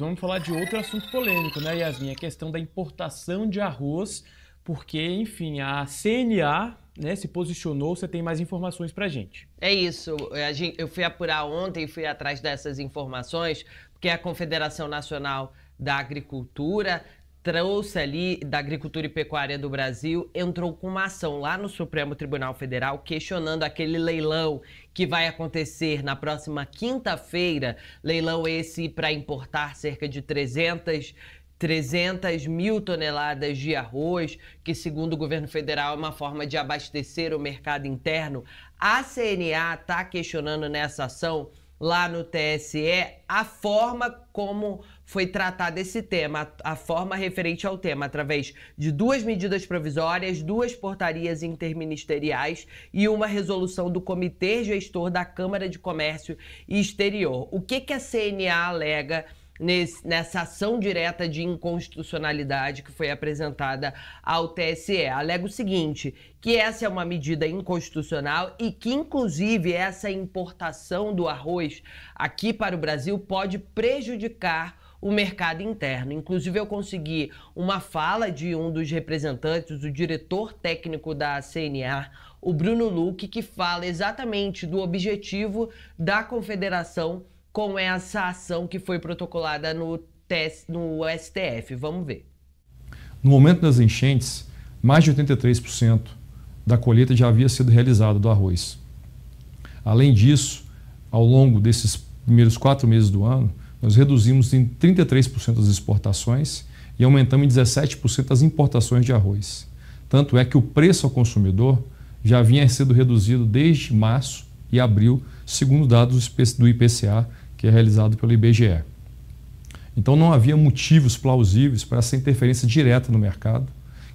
vamos falar de outro assunto polêmico, né, Yasmin? A é questão da importação de arroz, porque, enfim, a CNA né, se posicionou, você tem mais informações para gente. É isso. É, eu fui apurar ontem, fui atrás dessas informações, porque é a Confederação Nacional da Agricultura trouxe ali da agricultura e pecuária do Brasil, entrou com uma ação lá no Supremo Tribunal Federal questionando aquele leilão que vai acontecer na próxima quinta-feira. Leilão esse para importar cerca de 300 300 mil toneladas de arroz, que, segundo o governo federal, é uma forma de abastecer o mercado interno. A CNA está questionando nessa ação lá no TSE a forma como foi tratado esse tema, a forma referente ao tema, através de duas medidas provisórias, duas portarias interministeriais e uma resolução do Comitê Gestor da Câmara de Comércio e Exterior. O que, que a CNA alega? nesse, nessa ação direta de inconstitucionalidade que foi apresentada ao TSE. Alega o seguinte: que essa é uma medida inconstitucional e que, inclusive, essa importação do arroz aqui para o Brasil pode prejudicar o mercado interno. Inclusive, eu consegui uma fala de um dos representantes, o diretor técnico da CNA, o Bruno Luque, que fala exatamente do objetivo da confederação com essa ação que foi protocolada no, no STF. Vamos ver. No momento das enchentes, mais de 83% da colheita já havia sido realizada do arroz. Além disso, ao longo desses primeiros quatro meses do ano, nós reduzimos em 33% as exportações e aumentamos em 17% as importações de arroz. Tanto é que o preço ao consumidor já vinha sendo reduzido desde março e abril, segundo dados do IPCA, que é realizado pelo IBGE. Então não havia motivos plausíveis para essa interferência direta no mercado,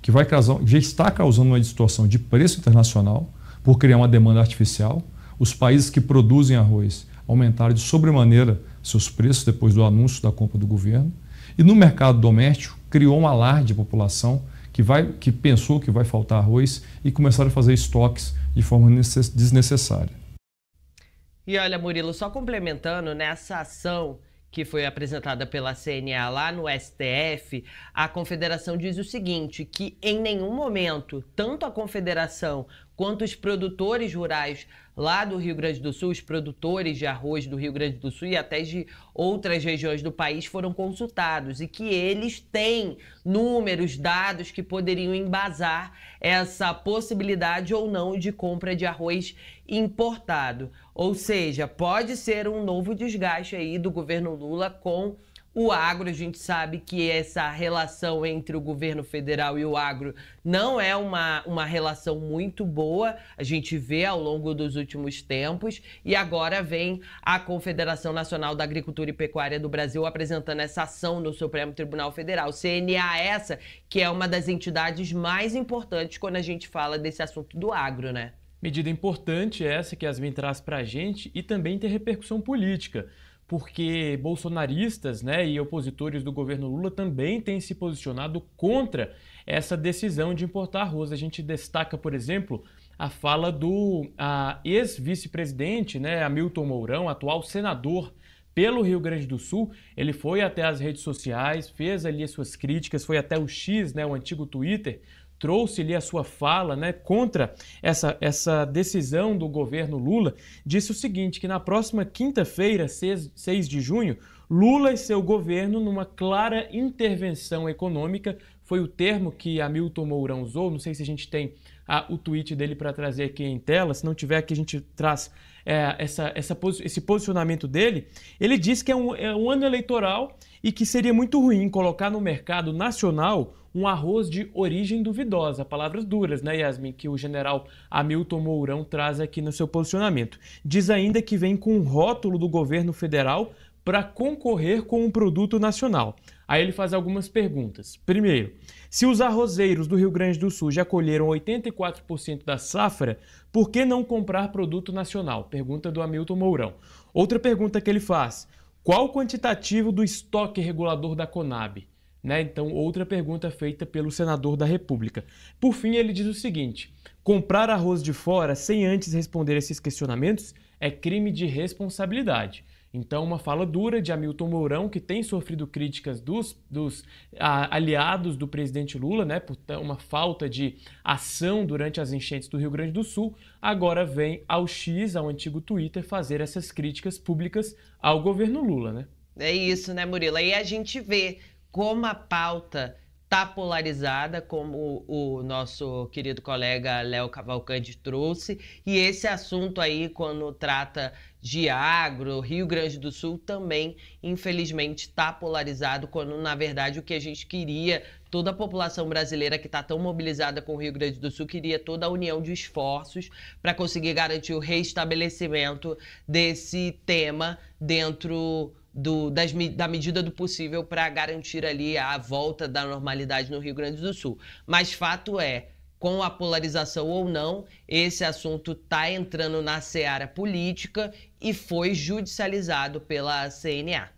que vai causar, já está causando uma distorção de preço internacional por criar uma demanda artificial. Os países que produzem arroz aumentaram de sobremaneira seus preços depois do anúncio da compra do governo. E no mercado doméstico criou um alarde de população que, vai, que pensou que vai faltar arroz e começaram a fazer estoques de forma desnecessária. E olha, Murilo, só complementando nessa ação que foi apresentada pela CNA lá no STF, a confederação diz o seguinte: que em nenhum momento, tanto a confederação quanto os produtores rurais lá do Rio Grande do Sul, os produtores de arroz do Rio Grande do Sul e até de outras regiões do país foram consultados e que eles têm números, dados que poderiam embasar essa possibilidade ou não de compra de arroz importado. Ou seja, pode ser um novo desgaste aí do governo Lula com o agro, a gente sabe que essa relação entre o governo federal e o agro não é uma, uma relação muito boa, a gente vê ao longo dos últimos tempos, e agora vem a Confederação Nacional da Agricultura e Pecuária do Brasil apresentando essa ação no Supremo Tribunal Federal, CNA essa, que é uma das entidades mais importantes quando a gente fala desse assunto do agro, né? Medida importante essa que Yasmin traz para a gente e também tem repercussão política porque bolsonaristas né, e opositores do governo Lula também têm se posicionado contra essa decisão de importar arroz. A gente destaca, por exemplo, a fala do ex-vice-presidente, né, Hamilton Mourão, atual senador pelo Rio Grande do Sul. Ele foi até as redes sociais, fez ali as suas críticas, foi até o X, né, o antigo Twitter, trouxe ali a sua fala né, contra essa, essa decisão do governo Lula, disse o seguinte: que na próxima quinta-feira, 6, 6 de junho, Lula e seu governo, numa clara intervenção econômica, foi o termo que Hamilton Mourão usou. Não sei se a gente tem a, ah, o tweet dele para trazer aqui em tela, se não tiver, aqui a gente traz é, essa, essa, esse posicionamento dele. Ele disse que é um, é um ano eleitoral e que seria muito ruim colocar no mercado nacional um arroz de origem duvidosa. Palavras duras, né, Yasmin, que o general Hamilton Mourão traz aqui no seu posicionamento. Diz ainda que vem com um rótulo do governo federal para concorrer com um produto nacional. Aí ele faz algumas perguntas. Primeiro, se os arrozeiros do Rio Grande do Sul já colheram 84% da safra, por que não comprar produto nacional? Pergunta do Hamilton Mourão. Outra pergunta que ele faz: qual o quantitativo do estoque regulador da Conab? Né? Então, outra pergunta feita pelo senador da República. Por fim, ele diz o seguinte: comprar arroz de fora sem antes responder esses questionamentos é crime de responsabilidade. Então, uma fala dura de Hamilton Mourão, que tem sofrido críticas dos, dos a, aliados do presidente Lula, né, por uma falta de ação durante as enchentes do Rio Grande do Sul, agora vem ao X, ao antigo Twitter, fazer essas críticas públicas ao governo Lula, né? É isso, né, Murilo? E a gente vê como a pauta está polarizada, como o, o nosso querido colega Léo Cavalcante trouxe, e esse assunto aí, quando trata de agro, Rio Grande do Sul também, infelizmente, está polarizado, quando na verdade o que a gente queria, toda a população brasileira que está tão mobilizada com o Rio Grande do Sul, queria toda a união de esforços para conseguir garantir o restabelecimento desse tema dentro do, das, da medida do possível para garantir ali a volta da normalidade no Rio Grande do Sul. Mas fato é, com a polarização ou não, esse assunto está entrando na seara política e foi judicializado pela CNA.